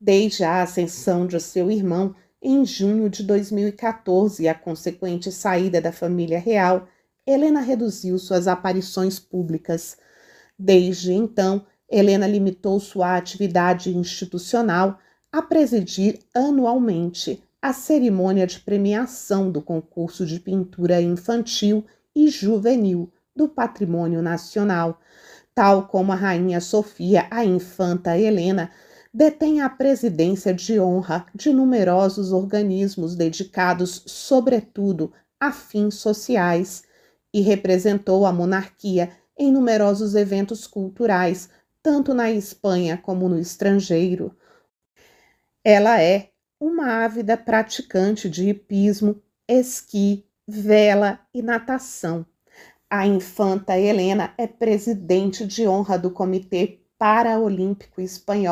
Desde a ascensão de seu irmão em junho de 2014 e a consequente saída da família real, Helena reduziu suas aparições públicas. Desde então, Helena limitou sua atividade institucional a presidir anualmente a cerimônia de premiação do concurso de pintura infantil e juvenil do Patrimônio Nacional. Tal como a rainha Sofia, a infanta Helena detém a presidência de honra de numerosos organismos dedicados, sobretudo, a fins sociais, e representou a monarquia em numerosos eventos culturais, tanto na Espanha como no estrangeiro. Ela é uma ávida praticante de hipismo, esqui, vela e natação. A infanta Helena é presidente de honra do Comitê Paraolímpico Espanhol.